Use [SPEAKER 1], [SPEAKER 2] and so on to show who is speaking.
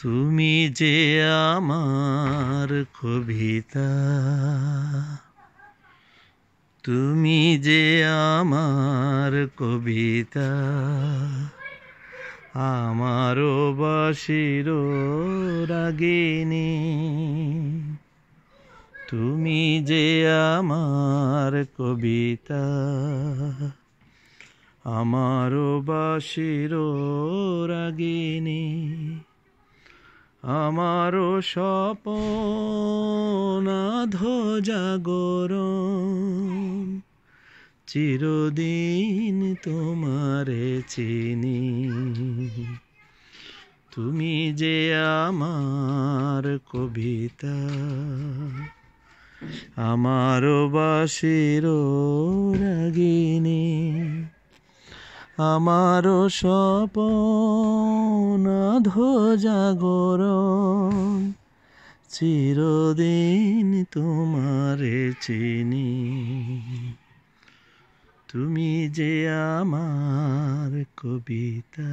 [SPEAKER 1] তুমি যে আমার কবিতা তুমি যে আমার কবিতা আমার বাসির রাগিনী তুমি যে আমার কবিতা আমার বাসির রাগিনী আমারও স্বপনাধ জাগর চিরদিন তোমারে চিনি তুমি যে আমার কবিতা আমারও বাসির রাগী আমার স্বপন জাগরণ চিরদিন তোমারে চিনি তুমি যে আমার কবিতা